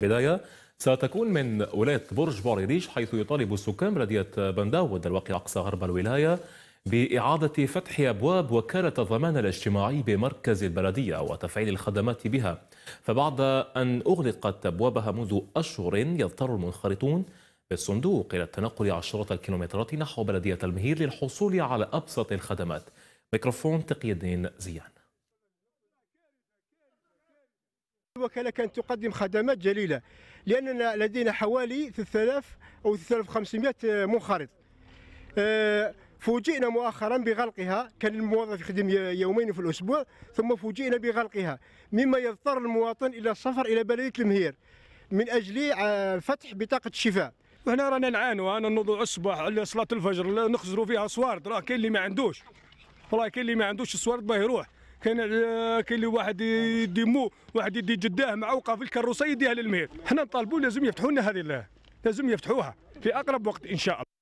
بداية ستكون من ولاية برج بوريريش حيث يطالب السكان بلدية بنداود الواقع أقصى غرب الولاية بإعادة فتح أبواب وكالة الضمان الاجتماعي بمركز البلدية وتفعيل الخدمات بها فبعد أن أغلقت أبوابها منذ أشهر يضطر المنخرطون بالصندوق إلى التنقل عشرات الكيلومترات نحو بلدية المهير للحصول على أبسط الخدمات ميكروفون تقي الدين زيان الوكالة كانت تقدم خدمات جليلة لأننا لدينا حوالي 3000 أو 3500 منخرط آه، فوجئنا مؤخرا بغلقها كان الموظف يخدم يومين في الأسبوع ثم فوجئنا بغلقها مما يضطر المواطن إلى السفر إلى بلدية المهير من أجل آه، فتح بطاقة الشفاء وهنا رانا نعانوا انا نوضوا الصباح على صلاه الفجر نخزروا فيها صوارد راه كاين اللي ما عندوش والله كاين اللي ما عندوش الصوارد باه يروح كان آه، كاين اللي واحد يدي مو واحد يدي جداه معوقه في الكروسه يديها للمير حنا نطالبوا لازم يفتحوا لنا هذه لازم يفتحوها في اقرب وقت ان شاء الله